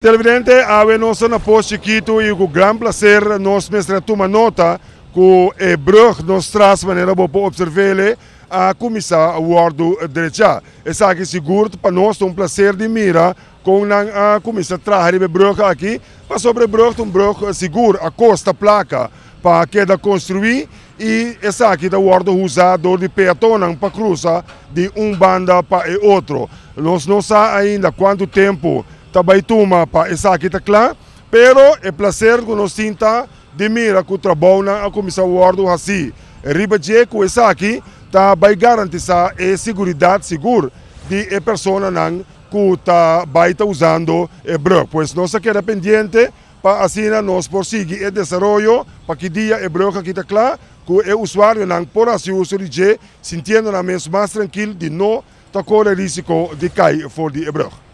Televidente, ao nosso após Chiquito e com grande prazer nós mestre uma nota que o bruxo nos traz maneira para observar a do o ordo é Esse aqui seguro para nós é um prazer de mira com a comissão trazer o bruxo aqui para sobre bruxo um bruxo seguro a costa placa para que da construir e essa aqui da ordo usado de peatona para cruzar de um banda para outro. Nós não sabemos ainda quanto tempo Tabaituma para essa aqui tá claro, pero é prazer que nós sinta de mira que o trabalho na Comissão Wardo assim. Riba de que essa aqui tá vai garantir a segurança segura de a pessoa não que tá vai tá usando o broco. Pois não nós queda pendente para assim nós prosseguir o desenvolvimento para que dia o broco aqui tá claro que o usuário não por assim uso de sentindo na mesma mais tranquilo de não tá o risco de cair fora de broco.